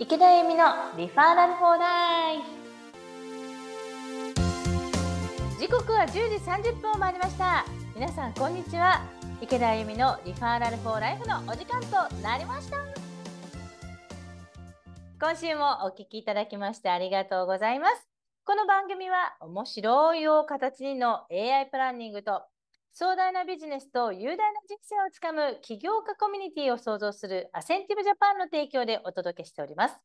池田恵美のリファーラルフォーライフ時刻は10時30分を回りました皆さんこんにちは池田恵美のリファーラルフォーライフのお時間となりました今週もお聞きいただきましてありがとうございますこの番組は面白いを形にの AI プランニングと壮大なビジネスと雄大な人生をつかむ起業家コミュニティを創造するアセンティブジャパンの提供でお届けしております。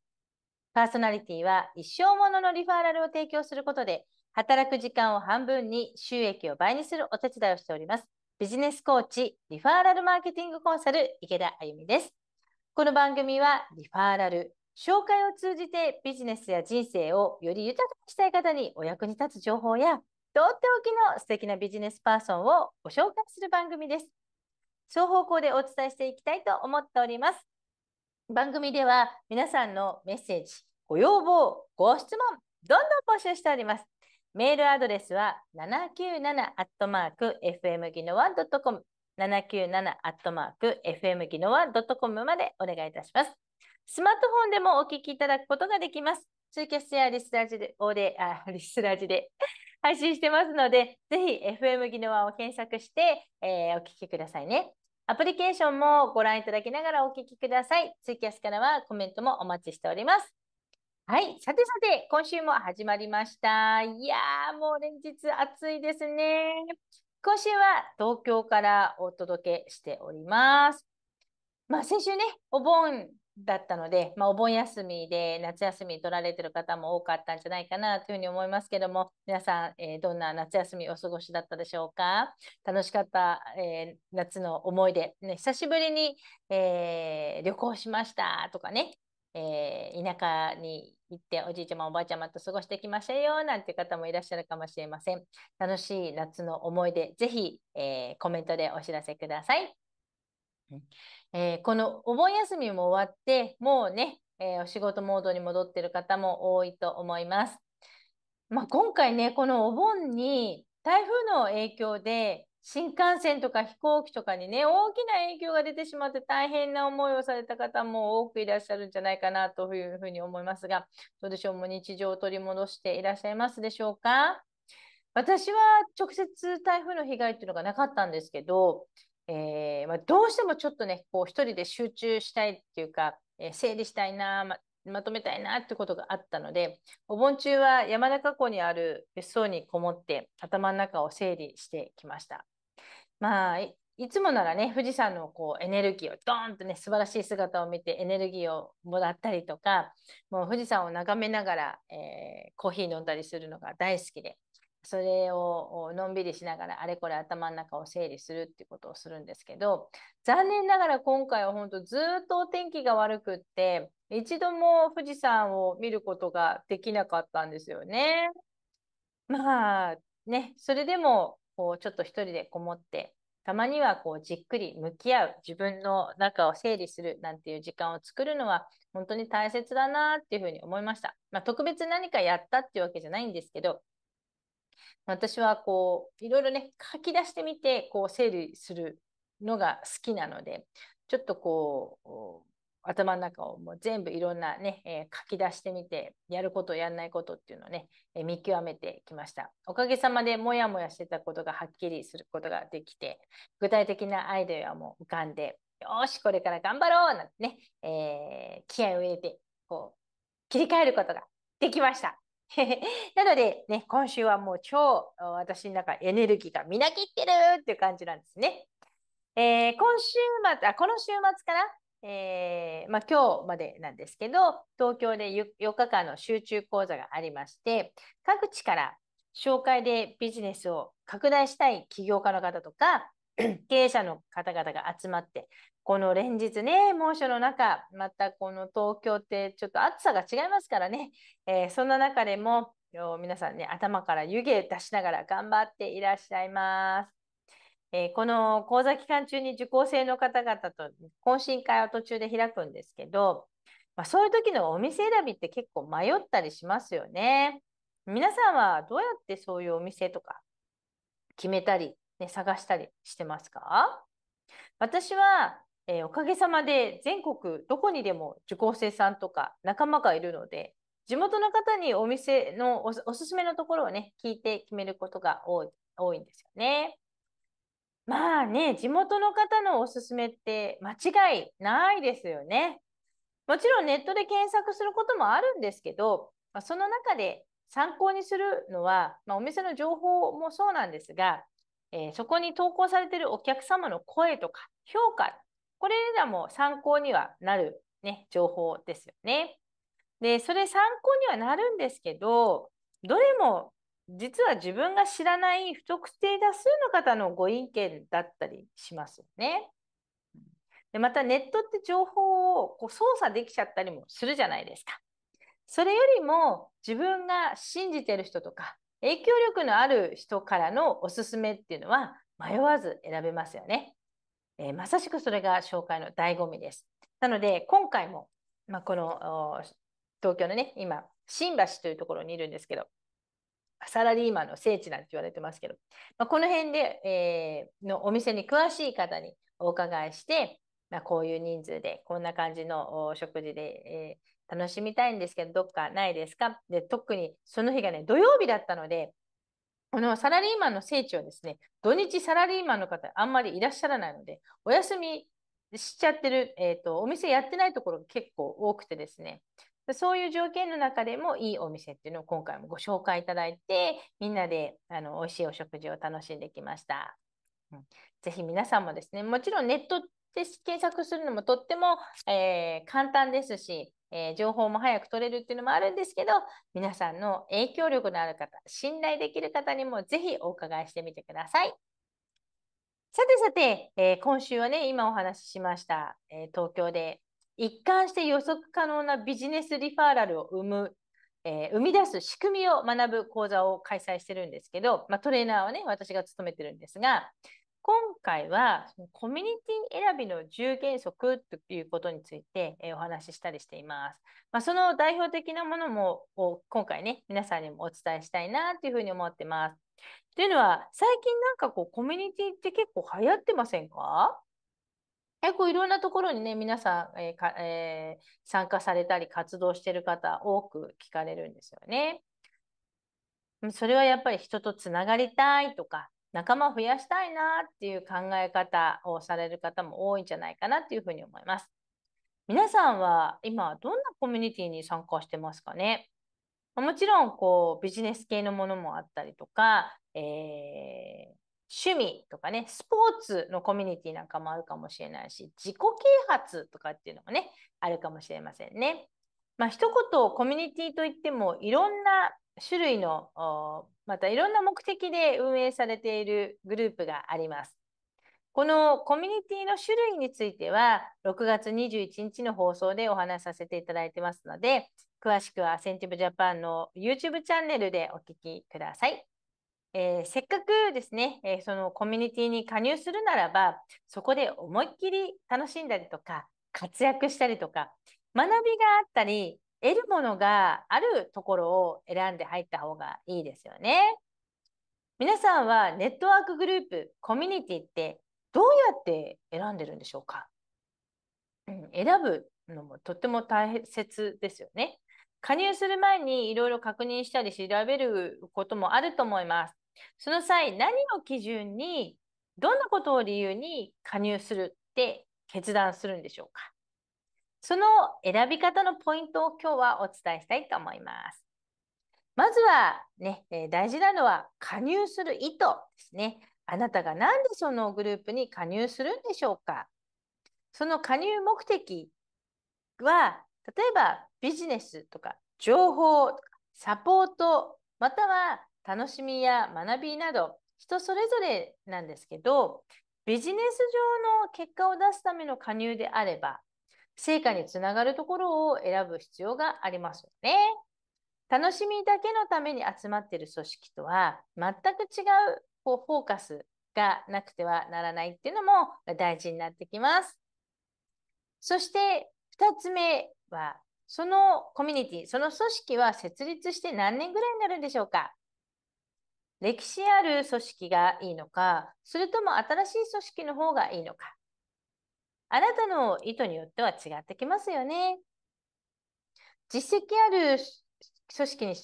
パーソナリティは一生もののリファーラルを提供することで、働く時間を半分に収益を倍にするお手伝いをしております。ビジネスコーチ、リファーラルマーケティングコンサル、池田あゆみです。この番組はリファーラル、紹介を通じてビジネスや人生をより豊かにしたい方にお役に立つ情報や、とっておきの素敵なビジネスパーソンをご紹介する番組です。双方向でお伝えしていきたいと思っております。番組では皆さんのメッセージ、ご要望、ご質問、どんどん募集しております。メールアドレスは797 FM ギノワ .com 797-FM ギノワ .com までお願いいたします。スマートフォンでもお聞きいただくことができます。ツイキャスやリスラジで、オーデあ、リスラジで、配信してますので、ぜひ FM 技能話を検索して、えー、お聞きくださいね。アプリケーションもご覧いただきながらお聞きください。ツイキャスからはコメントもお待ちしております。はい。さてさて、今週も始まりました。いやー、もう連日暑いですね。今週は東京からお届けしております。まあ、先週ね、お盆だったので、まあ、お盆休みで夏休み取られてる方も多かったんじゃないかなというふうに思いますけども、皆さん、えー、どんな夏休みお過ごしだったでしょうか楽しかった、えー、夏の思い出、ね、久しぶりに、えー、旅行しましたとかね、え田舎に行っておじいちゃまおばあちゃまと過ごしてきましたよなんて方もいらっしゃるかもしれません。楽しい夏の思い出、ぜひ、えコメントでお知らせください。えー、このお盆休みも終わって、もうね、えー、お仕事モードに戻ってる方も多いと思います。まあ、今回ね、このお盆に台風の影響で、新幹線とか飛行機とかにね、大きな影響が出てしまって大変な思いをされた方も多くいらっしゃるんじゃないかなというふうに思いますが、どうでしょう、もう日常を取り戻していらっしゃいますでしょうか私は直接台風の被害っていうのがなかったんですけど、えーまあ、どうしてもちょっとねこう一人で集中したいっていうか、えー、整理したいな、ま、まとめたいなってことがあったのでお盆中は山中湖にある別荘にこもって頭の中を整理してきました。まあいつもならね富士山のこうエネルギーをドーンとね素晴らしい姿を見てエネルギーをもらったりとかもう富士山を眺めながら、えー、コーヒー飲んだりするのが大好きでそれをのんびりしながらあれこれ頭の中を整理するっていうことをするんですけど残念ながら今回は本当ずっとお天気が悪くって一度も富士山を見ることができなかったんですよね。まあねそれでもこうちょっと一人でこもってたまにはこうじっくり向き合う自分の中を整理するなんていう時間を作るのは本当に大切だなっていうふうに思いました。まあ、特別何かやったっていうわけじゃないんですけど私はこういろいろね書き出してみてこう整理するのが好きなのでちょっとこう頭の中をもう全部いろんなね、えー、書き出してみてやることやんないことっていうのをね、えー、見極めてきましたおかげさまでモヤモヤしてたことがはっきりすることができて具体的なアイデアも浮かんでよしこれから頑張ろうなんてね、えー、気合を入れてこう切り替えることができました なので、ね、今週はもう超私の中エネルギーがみなぎってるっていう感じなんですね。えー、今週末、あ、この週末かなえー、まあ、今日までなんですけど、東京で4日間の集中講座がありまして、各地から紹介でビジネスを拡大したい起業家の方とか、経営者の方々が集まって、この連日ね、猛暑の中、またこの東京ってちょっと暑さが違いますからね、えー、そんな中でも皆さんね、頭から湯気出しながら頑張っていらっしゃいます。えー、この講座期間中に受講生の方々と懇親会を途中で開くんですけど、まあ、そういう時のお店選びって結構迷ったりしますよね。皆さんはどうやってそういうお店とか決めたり、ね、探したりしてますか私はえー、おかげさまで全国どこにでも受講生さんとか仲間がいるので、地元の方にお店のおすすめのところをね、聞いて決めることが多い多いんですよね。まあね、地元の方のおすすめって間違いないですよね。もちろんネットで検索することもあるんですけど、まあ、その中で参考にするのは、まあ、お店の情報もそうなんですが、えー、そこに投稿されているお客様の声とか評価っこれらも参考にはなる、ね、情報ですよね。で、それ参考にはなるんですけど、どれも実は自分が知らない不特定多数の方のご意見だったりしますよね。でまたネットって情報をこう操作できちゃったりもするじゃないですか。それよりも自分が信じてる人とか影響力のある人からのおすすめっていうのは迷わず選べますよね。えー、まさしくそれが紹介の醍醐味です。なので、今回も、まあ、この東京のね、今、新橋というところにいるんですけど、サラリーマンの聖地なんて言われてますけど、まあ、この辺で、えー、のお店に詳しい方にお伺いして、まあ、こういう人数で、こんな感じの食事で、えー、楽しみたいんですけど、どっかないですかで特にその日がね、土曜日だったので、このサラリーマンの聖地はですね、土日サラリーマンの方あんまりいらっしゃらないので、お休みしちゃってる、えーと、お店やってないところが結構多くてですね、そういう条件の中でもいいお店っていうのを今回もご紹介いただいて、みんなであの美味しいお食事を楽しんできました。うん、ぜひ皆さんもですね、もちろんネットで検索するのもとっても、えー、簡単ですし、えー、情報も早く取れるっていうのもあるんですけど、皆さんの影響力のある方、信頼できる方にもぜひお伺いしてみてください。さてさて、えー、今週はね、今お話ししました、えー、東京で一貫して予測可能なビジネスリファーラルを生む、えー、生み出す仕組みを学ぶ講座を開催してるんですけど、まあ、トレーナーはね、私が務めてるんですが、今回はそのコミュニティ選びの10原則ということについて、えお話ししたりしています。まあ、その代表的なものも今回ね、皆さんにもお伝えしたいなというふうに思ってます。というのは、最近なんかこうコミュニティって結構流行ってませんか結構いろんなところにね、皆さん、えー、かえー、参加されたり活動してる方多く聞かれるんですよね。それはやっぱり人とつながりたいとか、仲間を増やしたいなっていう考え方をされる方も多いんじゃないかなっていうふうに思います。皆さんは今どんなコミュニティに参加してますかねもちろんこうビジネス系のものもあったりとか、えー、趣味とかね、スポーツのコミュニティなんかもあるかもしれないし、自己啓発とかっていうのもね、あるかもしれませんね。まあ、一言コミュニティといってもいろんな種類のまたいろんな目的で運営されているグループがあります。このコミュニティの種類については6月21日の放送でお話しさせていただいてますので詳しくはセンティブジャパンの YouTube チャンネルでお聞きください。えー、せっかくですね、えー、そのコミュニティに加入するならばそこで思いっきり楽しんだりとか活躍したりとか学びがあったり得るものがあるところを選んで入った方がいいですよね。皆さんはネットワークグループ、コミュニティってどうやって選んでるんでしょうか、うん、選ぶのもとっても大切ですよね。加入する前にいろいろ確認したり調べることもあると思います。その際、何を基準に、どんなことを理由に加入するって決断するんでしょうかその選び方のポイントを今日はお伝えしたいと思います。まずはね、えー、大事なのは加入する意図ですね。あなたが何でそのグループに加入するんでしょうかその加入目的は、例えばビジネスとか情報、サポート、または楽しみや学びなど人それぞれなんですけど、ビジネス上の結果を出すための加入であれば、成果につながるところを選ぶ必要がありますよね。楽しみだけのために集まっている組織とは全く違うこうフォーカスがなくてはならないっていうのも大事になってきます。そして2つ目はそのコミュニティ、その組織は設立して何年ぐらいになるんでしょうか歴史ある組織がいいのか、それとも新しい組織の方がいいのか。あなたの意図によっては違ってきますよね。実績ある組織に、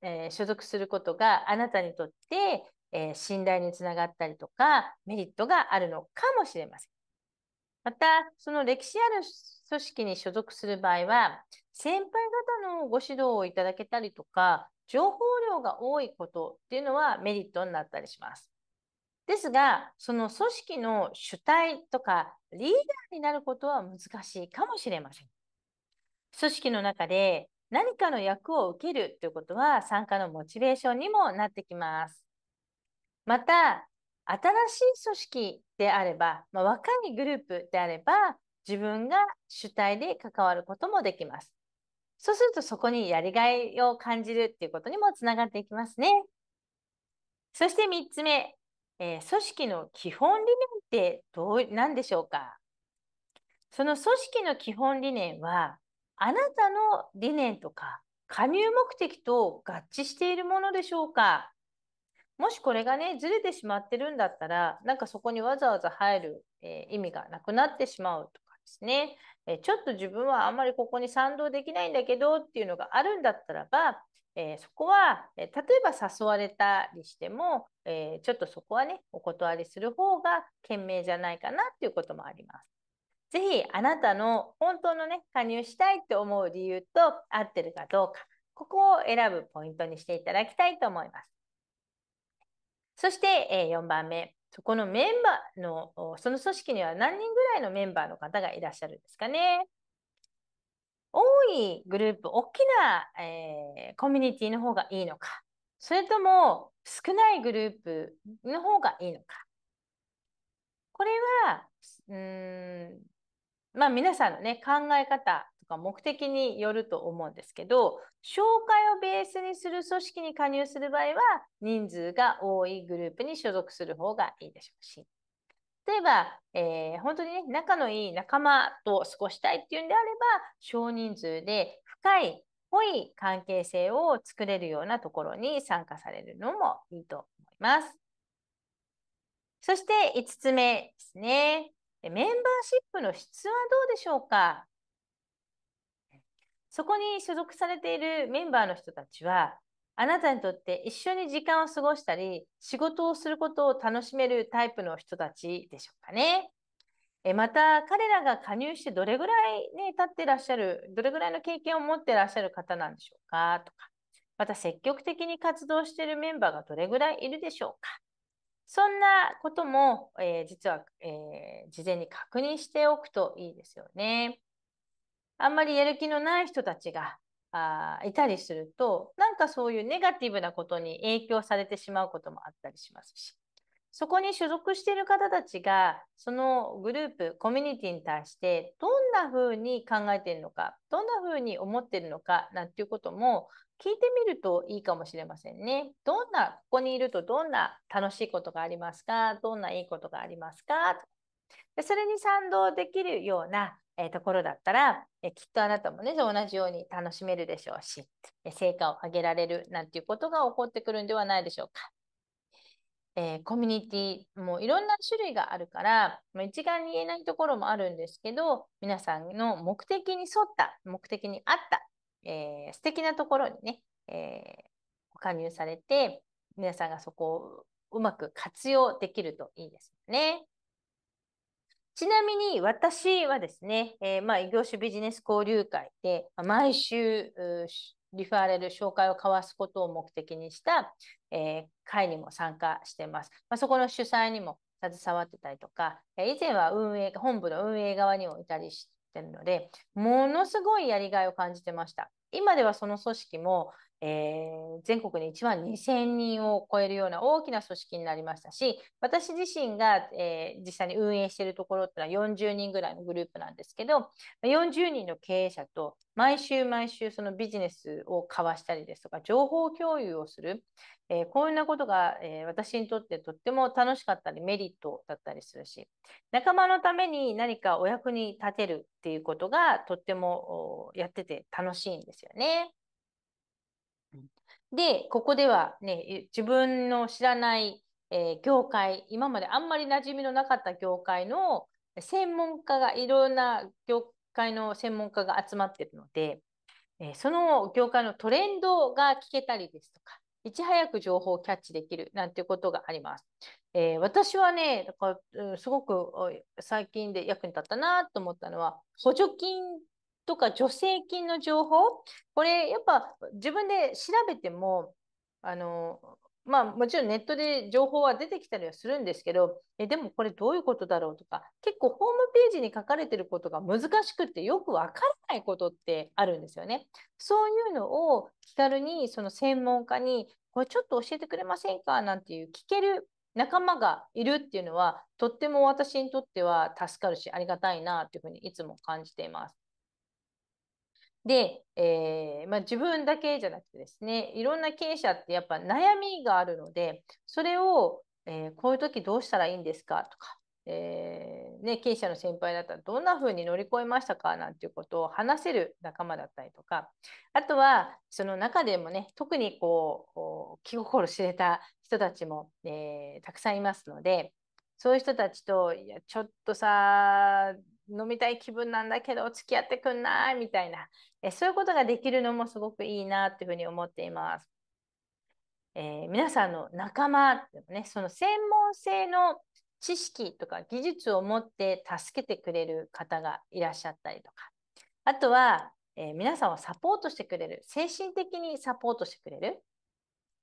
えー、所属することがあなたにとって、えー、信頼につながったりとかメリットがあるのかもしれません。また、その歴史ある組織に所属する場合は、先輩方のご指導をいただけたりとか、情報量が多いことっていうのはメリットになったりします。ですが、その組織の主体とかリーダーになることは難しいかもしれません。組織の中で何かの役を受けるということは参加のモチベーションにもなってきます。また、新しい組織であれば、まあ、若いグループであれば、自分が主体で関わることもできます。そうするとそこにやりがいを感じるっていうことにもつながっていきますね。そして3つ目、えー、組織の基本理念ってどう何でしょうかその組織の基本理念はあなたの理念とか加入目的と合致しているものでしょうかもしこれがねずれてしまってるんだったらなんかそこにわざわざ入る、えー、意味がなくなってしまうとかですね、えー、ちょっと自分はあんまりここに賛同できないんだけどっていうのがあるんだったらばえー、そこは、え例えば誘われたりしても、えー、ちょっとそこはね、お断りする方が賢明じゃないかなっていうこともあります。ぜひ、あなたの本当のね、加入したいって思う理由と合ってるかどうか、ここを選ぶポイントにしていただきたいと思います。そして、え4番目、そこのメンバーの、その組織には何人ぐらいのメンバーの方がいらっしゃるんですかね。多いグループ、大きな、えー、コミュニティの方がいいのか、それとも少ないグループの方がいいのか。これは、うん、まあ皆さんのね、考え方とか目的によると思うんですけど、紹介をベースにする組織に加入する場合は、人数が多いグループに所属する方がいいでしょうし、例えば、えー、本当にね、仲のいい仲間と過ごしたいっていうんであれば、少人数で深い、濃い関係性を作れるようなところに参加されるのもいいと思います。そして5つ目ですね。メンバーシップの質はどうでしょうかそこに所属されているメンバーの人たちは、あなたにとって一緒に時間を過ごしたり、仕事をすることを楽しめるタイプの人たちでしょうかね。えまた、彼らが加入してどれぐらい、ね、経ってらっしゃる、どれぐらいの経験を持ってらっしゃる方なんでしょうかとか、また積極的に活動しているメンバーがどれぐらいいるでしょうか。そんなことも、えー、実は、えー、事前に確認しておくといいですよね。あんまりやる気のない人たちがあいたりすると、なんかそういうネガティブなことに影響されてしまうこともあったりしますし、そこに所属している方たちが、そのグループ、コミュニティに対して、どんなふうに考えているのか、どんなふうに思っているのか、なんていうことも聞いてみるといいかもしれませんね。どんな、ここにいるとどんな楽しいことがありますかどんないいことがありますかでそれに賛同できるようなえところだったら、えきっとあなたもね、同じように楽しめるでしょうし、え成果を上げられるなんていうことが起こってくるんではないでしょうか。えー、コミュニティもいろんな種類があるから、もう一概に言えないところもあるんですけど、皆さんの目的に沿った、目的に合った、えー、素敵なところにね、えー、加入されて、皆さんがそこをうまく活用できるといいですよね。ちなみに私はですね、えー、まあ異業種ビジネス交流会で、毎週リファーレル紹介を交わすことを目的にした、えー、会にも参加してます。まあ、そこの主催にも携わってたりとか、以前は運営、本部の運営側にもいたりしてるので、ものすごいやりがいを感じてました。今ではその組織も、えー、全国に1万2000人を超えるような大きな組織になりましたし、私自身が、えー、実際に運営しているところってのは40人ぐらいのグループなんですけど、40人の経営者と毎週毎週そのビジネスを交わしたりですとか、情報共有をする、えー、こうなことが、え私にとってとっても楽しかったりメリットだったりするし、仲間のために何かお役に立てるっていうことがとってもやってて楽しいんですよね。で、ここではね、自分の知らない、えー、業界、今まであんまり馴染みのなかった業界の専門家が、いろんな業界の専門家が集まってるので、えー、その業界のトレンドが聞けたりですとか、いち早く情報をキャッチできるなんていうことがあります。えー、私はね、だからすごく最近で役に立ったなと思ったのは、補助金とか助成金の情報、これやっぱ自分で調べても、あの、まあもちろんネットで情報は出てきたりはするんですけど、え、でもこれどういうことだろうとか、結構ホームページに書かれてることが難しくてよくわからないことってあるんですよね。そういうのを気軽にその専門家に、これちょっと教えてくれませんかなんていう聞ける仲間がいるっていうのは、とっても私にとっては助かるし、ありがたいなというふうにいつも感じています。で、えー、まあ、自分だけじゃなくてですね、いろんな経営者ってやっぱ悩みがあるので、それを、えー、こういう時どうしたらいいんですかとか、えー、ね、経営者の先輩だったらどんな風に乗り越えましたかなんていうことを話せる仲間だったりとか、あとはその中でもね、特にこう、気心知れた人たちも、えたくさんいますので、そういう人たちと、いや、ちょっとさ、飲みたい気分なんだけど付き合ってくんないみたいなえそういうことができるのもすごくいいなっていうふうに思っています。えー、皆さんの仲間でもねその専門性の知識とか技術を持って助けてくれる方がいらっしゃったりとかあとは、えー、皆さんをサポートしてくれる精神的にサポートしてくれる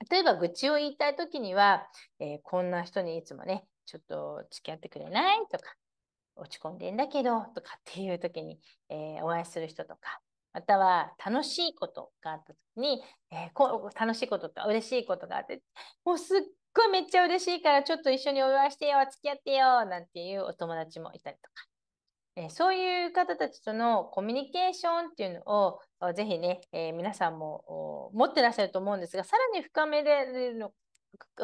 例えば愚痴を言いたい時には、えー、こんな人にいつもねちょっと付き合ってくれないとか落ち込んでんだけどとかっていう時に、えー、お会いする人とか、または楽しいことがあった時に、えー、こ楽しいこととか嬉しいことがあって、もうすっごいめっちゃ嬉しいからちょっと一緒にお祝いしてよ、付き合ってよ、なんていうお友達もいたりとか。えー、そういう方たちとのコミュニケーションっていうのをぜひね、えー、皆さんも持ってらっしゃると思うんですが、さらに深めれるの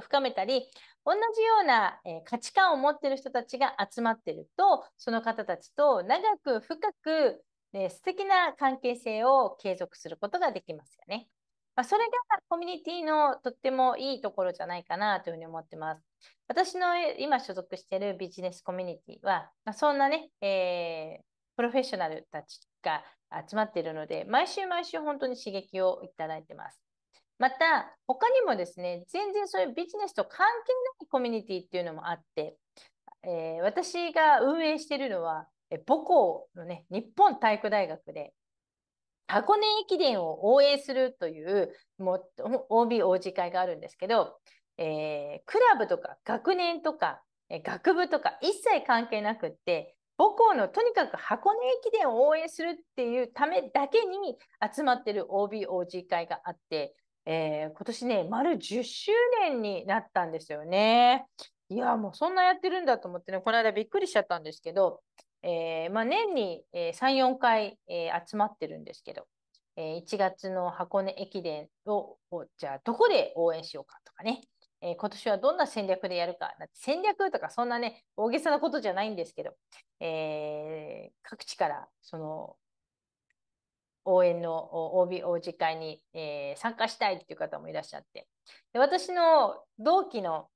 深めたり同じような、え価値観を持ってる人たちが集まってるとその方たちと長く深く、ね、素敵な関係性を継続することができますよね。まあ、それがコミュニティのとってもいいところじゃないかなというふうに思ってます。私の今所属しているビジネスコミュニティは、まあ、そんなね、えー、プロフェッショナルたちが集まっているので、毎週毎週本当に刺激をいただいてます。また、他にもですね、全然そういうビジネスと関係ないコミュニティっていうのもあって、えー、私が運営しているのは、母校のね、日本体育大学で、箱根駅伝を応援するという、もう OB 王じ会があるんですけど、えー、クラブとか学年とか、学部とか一切関係なくって、母校のとにかく箱根駅伝を応援するっていうためだけに集まってる OB 王子会があって、えー、今年ね、丸10周年になったんですよね。いや、もうそんなやってるんだと思ってね、この間びっくりしちゃったんですけど、えー、まあ、年に、3、4回、えー、集まってるんですけど、え1月の箱根駅伝を、じゃあどこで応援しようかとかね、え今年はどんな戦略でやるか、か戦略とかそんなね、大げさなことじゃないんですけど、え各地からその応援の OBOG 会に、えー、参加したいっていう方もいらっしゃってで私の同期の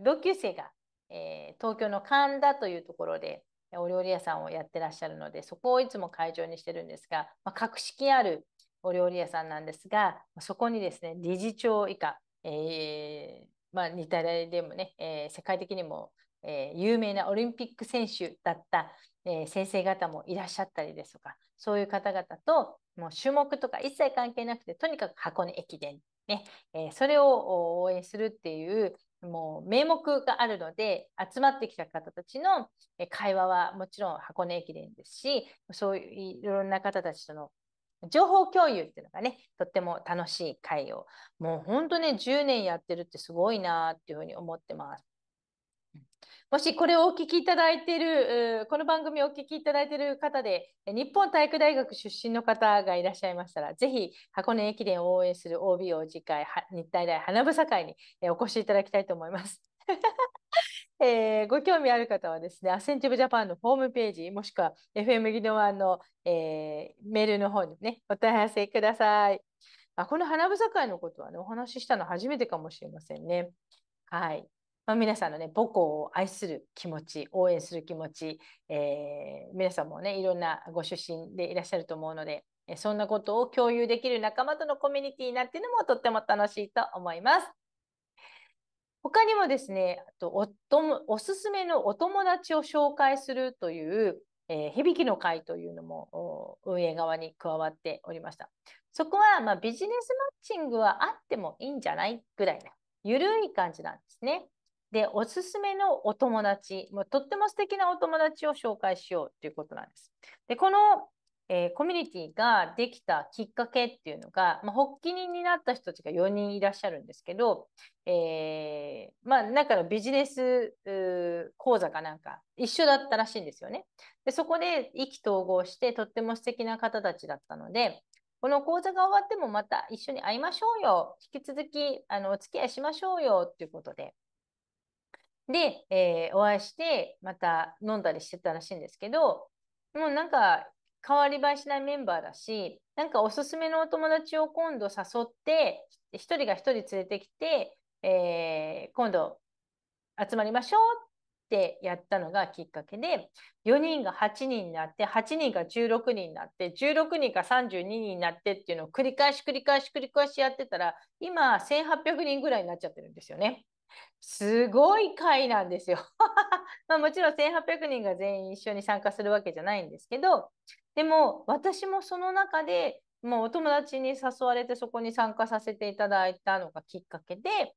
同級生が、えー、東京の神田というところでお料理屋さんをやってらっしゃるのでそこをいつも会場にしてるんですが、まあ、格式あるお料理屋さんなんですがそこにですね理事長以下、えー、まあ、似たらでもね、えー、世界的にも、え有名なオリンピック選手だった、え先生方もいらっしゃったりですとかそういう方々と、もう種目とか一切関係なくて、とにかく箱根駅伝、ね、えー、それを応援するっていう、もう名目があるので、集まってきた方たちの会話はもちろん箱根駅伝ですし、そういういろんな方たちとの情報共有っていうのがね、とっても楽しい会を、もう本当ね、10年やってるってすごいなっていうふうに思ってます。もしこれをお聞きいただいている、この番組をお聞きいただいている方で、日本体育大学出身の方がいらっしゃいましたら、ぜひ箱根駅伝を応援する OBO 次回、日体大花房会にお越しいただきたいと思います。えー、ご興味ある方はですね、アセンティブジャパンのホームページ、もしくは FM ギノワンの、えー、メールの方にね、お問い合わせください。あこの花房会のことはね、お話ししたの初めてかもしれませんね。はい。まあ、皆さんのね母校を愛する気持ち応援する気持ち、えー、皆さんもねいろんなご出身でいらっしゃると思うのでそんなことを共有できる仲間とのコミュニティなんていうのもとっても楽しいと思います。他にもですね、あとおおすすめのお友達を紹介するという、えー、響きの会というのも運営側に加わっておりました。そこは、まあ、ビジネスマッチングはあってもいいんじゃないぐらいな、ゆるい感じなんですね。で、おすすめのお友達、もうとっても素敵なお友達を紹介しようということなんです。で、この、えー、コミュニティができたきっかけっていうのが、まあ、発起人になった人たちが4人いらっしゃるんですけど、えー、まあ、のビジネス講座かなんか一緒だったらしいんですよね。で、そこで意気投合して、とっても素敵な方たちだったので、この講座が終わってもまた一緒に会いましょうよ。引き続きあのお付き合いしましょうよということで、で、えー、お会いして、また飲んだりしてたらしいんですけど、もうなんか、変わり映えしないメンバーだし、なんかおすすめのお友達を今度誘って、一人が一人連れてきて、えー、今度集まりましょうってやったのがきっかけで、4人が8人になって、8人が16人になって、16人が32人になってっていうのを繰り返し繰り返し繰り返しやってたら、今1800人ぐらいになっちゃってるんですよね。すごい会なんですよ。まあもちろん1800人が全員一緒に参加するわけじゃないんですけど、でも私もその中で、もうお友達に誘われてそこに参加させていただいたのがきっかけで、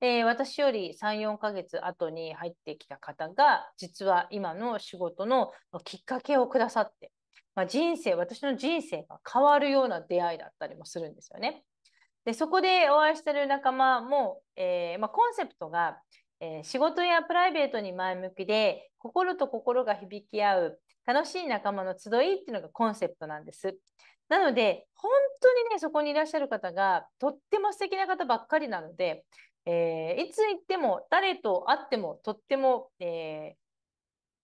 えー、私より3、4ヶ月後に入ってきた方が、実は今の仕事のきっかけをくださって、まあ、人生、私の人生が変わるような出会いだったりもするんですよね。でそこでお会いしてる仲間も、えー、まあ、コンセプトが、えー、仕事やプライベートに前向きで心と心が響き合う楽しい仲間の集いっていうのがコンセプトなんです。なので本当にねそこにいらっしゃる方がとっても素敵な方ばっかりなので、えー、いつ行っても誰と会ってもとっても、え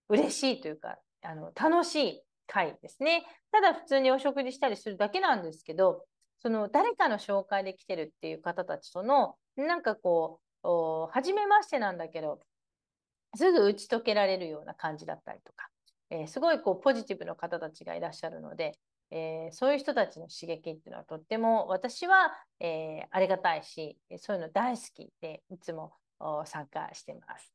ー、嬉しいというかあの楽しい会ですね。ただ普通にお食事したりするだけなんですけどその誰かの紹介で来てるっていう方たちとの、なんかこう、初めましてなんだけど、すぐ打ち解けられるような感じだったりとか、えー、すごいこうポジティブの方たちがいらっしゃるので、えー、そういう人たちの刺激っていうのはとっても私は、えー、ありがたいし、そういうの大好きでいつも参加してます。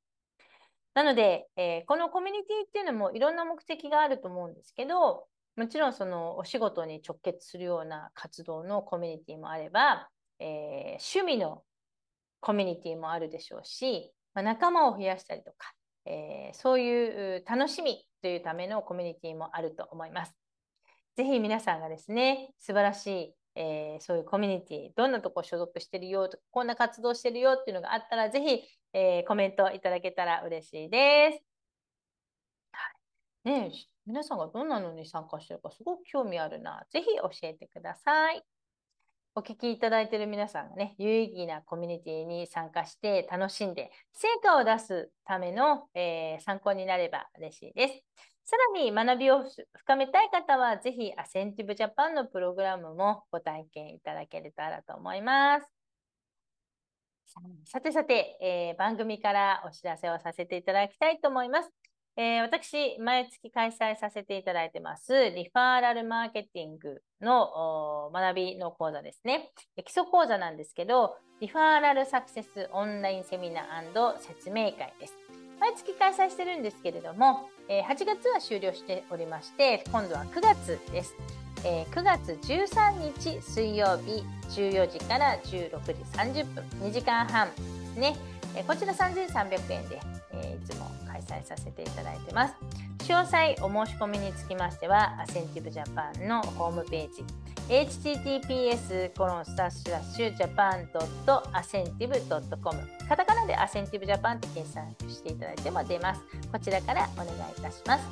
なので、えー、このコミュニティっていうのもいろんな目的があると思うんですけど、もちろんそのお仕事に直結するような活動のコミュニティもあれば、えー、趣味のコミュニティもあるでしょうし、まあ、仲間を増やしたりとか、えー、そういう楽しみというためのコミュニティもあると思います。ぜひ皆さんがですね、素晴らしい、えー、そういうコミュニティ、どんなとこ所属してるよとか、こんな活動してるよっていうのがあったら、ぜひ、えー、コメントいただけたら嬉しいです。ね皆さんがどんなのに参加してるかすごく興味あるな。ぜひ教えてください。お聞きいただいている皆さんがね、有意義なコミュニティに参加して楽しんで、成果を出すための、えー、参考になれば嬉しいです。さらに学びを深めたい方は、ぜひアセンティブジャパンのプログラムもご体験いただけたらと思います。さてさて、えー、番組からお知らせをさせていただきたいと思います。えー、私、毎月開催させていただいてます、リファーラルマーケティングの学びの講座ですね。基礎講座なんですけど、リファーラルサクセスオンラインセミナー説明会です。毎月開催してるんですけれども、えー、8月は終了しておりまして、今度は9月です。えー、9月13日水曜日14時から16時30分、2時間半ですね。えー、こちら3300円でえー、いつも開催させていただいてます。詳細お申し込みにつきましては、アセンティブジャパンのホームページ、https コロンスタッシュジャパンドットアセンティブドットコムカタカナでアセンティブジャパンって検索していただいても出ます。こちらからお願いいたします。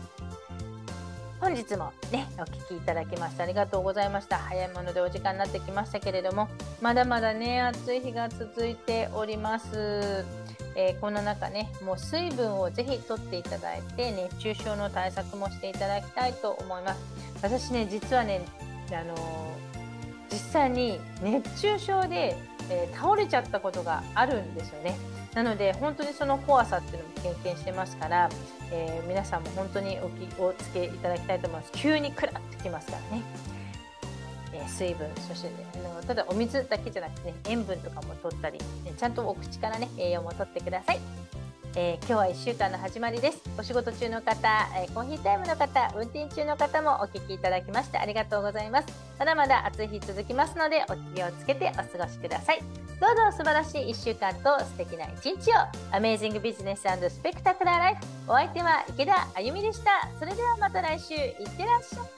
本日もね、お聞きいただきましてありがとうございました。早いものでお時間になってきましたけれども、まだまだね、暑い日が続いております。えー、この中ねもう水分をぜひとっていただいて熱中症の対策もしていただきたいと思います私ね実はねあのー、実際に熱中症で、えー、倒れちゃったことがあるんですよねなので本当にその怖さっていうのも経験してますから、え皆さんも本当にお気をつけいただきたいと思います急にクラッときますからね水分そして、あのただお水だけじゃなくて、ね、塩分とかも取ったり、ね、ちゃんとお口からね栄養も取ってください、えー、今日は1週間の始まりですお仕事中の方、えー、コーヒータイムの方運転中の方もお聞きいただきましてありがとうございますまだまだ暑い日続きますのでお気をつけてお過ごしくださいどうぞ素晴らしい1週間と素敵な一日をアメイジングビジネススペクタクラーライフお相手は池田あゆみでしたそれではまた来週いってらっしゃい